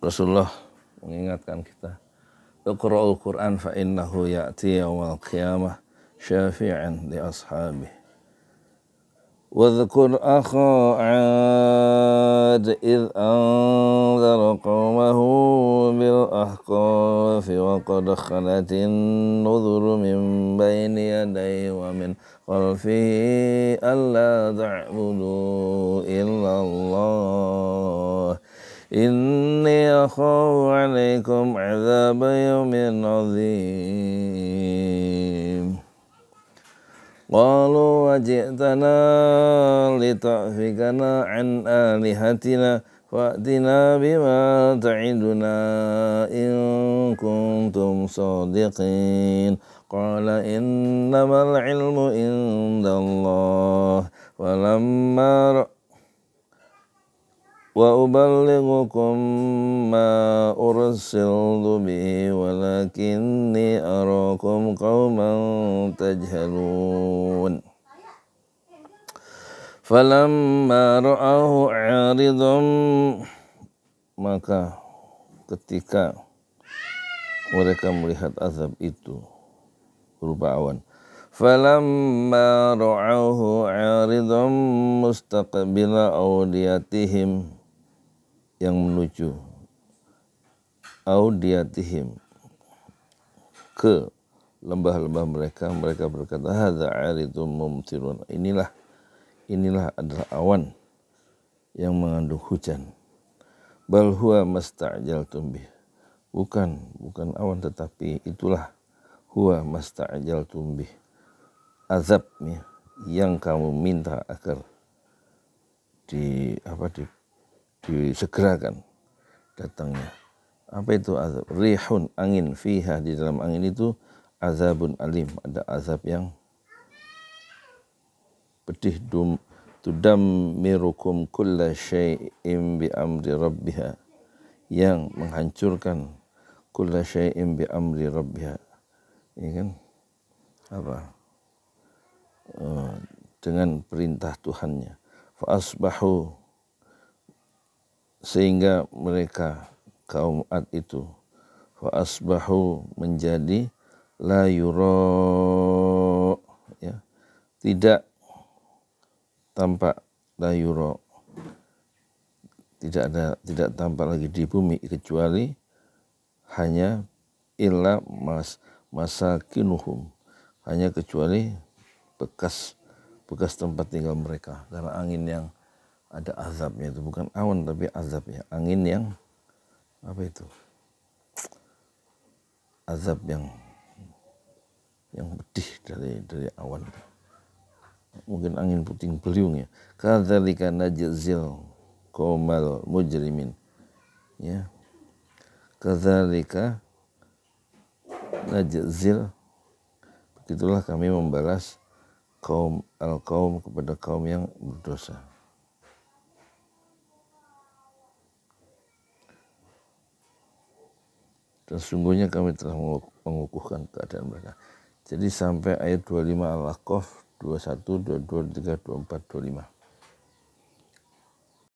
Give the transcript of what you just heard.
Rasulullah mengingatkan kita. Iqra'ul Qur'an fa innahu ya'ti yawmal qiyamah syafi'an li ashabi akha ashabih. واذكر أخا عاد إذ أنذر قومه بالأحقاف وقد خلت النذر من بين يديه ومن خلفه ألا تعبدوا illa Allah إني أخاف عليكم عذاب يوم عظيم قالوا وجئتنا لتأفكنا عن آلهتنا فأتنا بما تعدنا إن كنتم صادقين قال إنما العلم عند الله ولما رأى وأبلغكم ما أرسلت به ولكني أراكم قوما تجهلون فلما رآه عارض maka ketika mereka melihat azab itu berupa awan falamma ra'ahu 'aridan mustaqbila awdiyatihim yang menuju audiyatihim ke lembah-lembah mereka mereka berkata hadza aridum mumtirun inilah inilah adalah awan yang mengandung hujan bal huwa mastajaltum bih bukan bukan awan tetapi itulah huwa mastajal bih azabnya yang kamu minta agar di apa di disegerakan datangnya. Apa itu azab? Rihun angin fiha di dalam angin itu azabun alim. Ada azab yang pedih dum tudammirukum kulla syai'in bi amri rabbiha yang menghancurkan kulla syai'in bi amri rabbiha ya kan apa uh, dengan perintah Tuhannya fa asbahu sehingga mereka kaum Ad itu fa menjadi la ya tidak tampak la tidak ada tidak tampak lagi di bumi kecuali hanya illa mas masakinuhum hanya kecuali bekas bekas tempat tinggal mereka karena angin yang ada azabnya itu bukan awan tapi azabnya angin yang apa itu azab yang yang pedih dari dari awan mungkin angin puting beliung ya kadzalika najzil komal mujrimin ya kadzalika najzil begitulah kami membalas kaum al kaum kepada kaum yang berdosa dan sungguhnya kami telah mengukuhkan keadaan mereka. Jadi sampai ayat 25 Al-Aqaf 21, 22, 23, 24, 25.